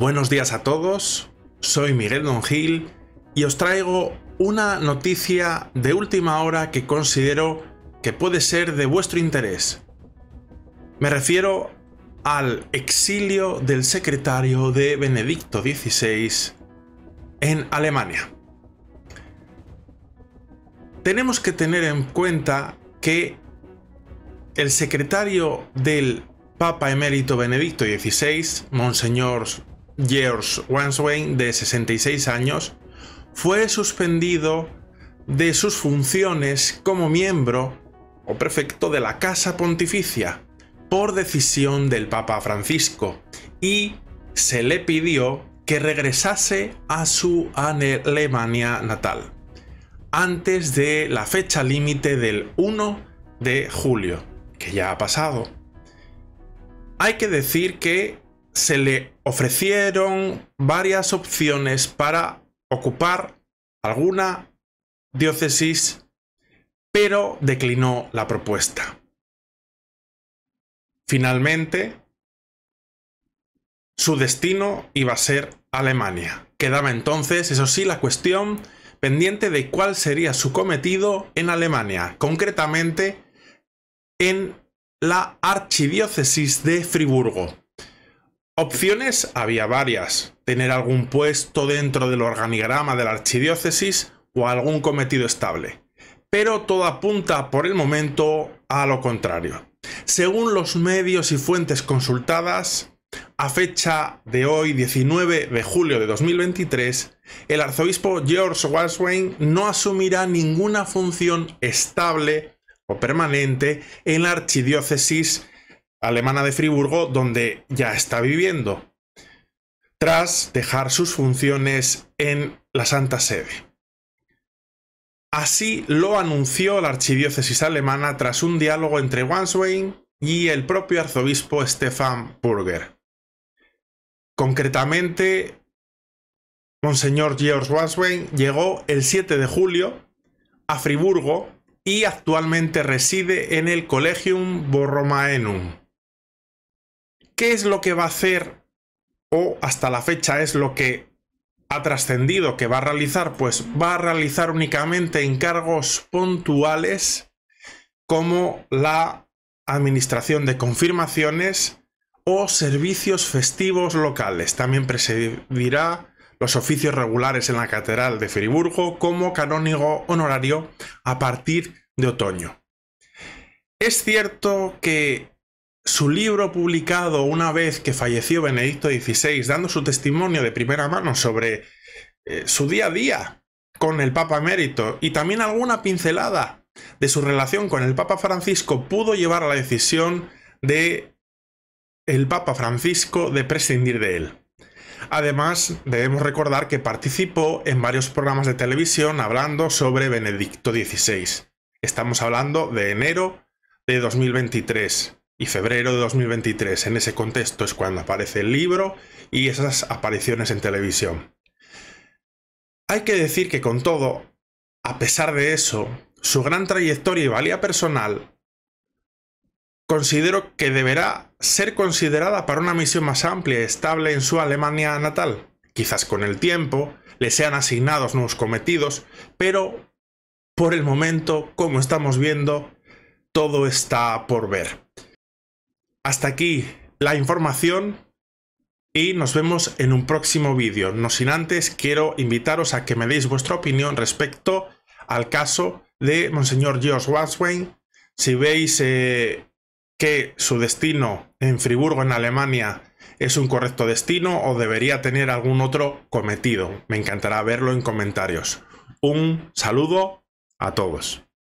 Buenos días a todos, soy Miguel Don Gil y os traigo una noticia de última hora que considero que puede ser de vuestro interés. Me refiero al exilio del secretario de Benedicto XVI en Alemania. Tenemos que tener en cuenta que el secretario del Papa Emérito Benedicto XVI, Monseñor George Wanswain, de 66 años, fue suspendido de sus funciones como miembro o prefecto de la Casa Pontificia por decisión del Papa Francisco y se le pidió que regresase a su Alemania natal antes de la fecha límite del 1 de julio, que ya ha pasado. Hay que decir que se le ofrecieron varias opciones para ocupar alguna diócesis, pero declinó la propuesta. Finalmente, su destino iba a ser Alemania. Quedaba entonces, eso sí, la cuestión pendiente de cuál sería su cometido en Alemania, concretamente en la archidiócesis de Friburgo. Opciones había varias. Tener algún puesto dentro del organigrama de la archidiócesis o algún cometido estable. Pero todo apunta por el momento a lo contrario. Según los medios y fuentes consultadas, a fecha de hoy, 19 de julio de 2023, el arzobispo George Waswain no asumirá ninguna función estable o permanente en la archidiócesis alemana de Friburgo, donde ya está viviendo, tras dejar sus funciones en la Santa Sede. Así lo anunció la archidiócesis alemana tras un diálogo entre Wanswein y el propio arzobispo Stefan Burger. Concretamente, Monseñor George Wanswein llegó el 7 de julio a Friburgo y actualmente reside en el Collegium Borromaenum, ¿Qué es lo que va a hacer o hasta la fecha es lo que ha trascendido que va a realizar? Pues va a realizar únicamente encargos puntuales como la administración de confirmaciones o servicios festivos locales. También presidirá los oficios regulares en la Catedral de Feriburgo como canónigo honorario a partir de otoño. Es cierto que su libro publicado una vez que falleció Benedicto XVI, dando su testimonio de primera mano sobre eh, su día a día con el Papa Emérito y también alguna pincelada de su relación con el Papa Francisco, pudo llevar a la decisión de el Papa Francisco de prescindir de él. Además, debemos recordar que participó en varios programas de televisión hablando sobre Benedicto XVI. Estamos hablando de enero de 2023 y febrero de 2023. En ese contexto es cuando aparece el libro y esas apariciones en televisión. Hay que decir que con todo, a pesar de eso, su gran trayectoria y valía personal, considero que deberá ser considerada para una misión más amplia y estable en su Alemania natal. Quizás con el tiempo le sean asignados nuevos cometidos, pero por el momento, como estamos viendo, todo está por ver. Hasta aquí la información y nos vemos en un próximo vídeo. No sin antes, quiero invitaros a que me deis vuestra opinión respecto al caso de Monseñor George Wayne. Si veis eh, que su destino en Friburgo, en Alemania, es un correcto destino o debería tener algún otro cometido. Me encantará verlo en comentarios. Un saludo a todos.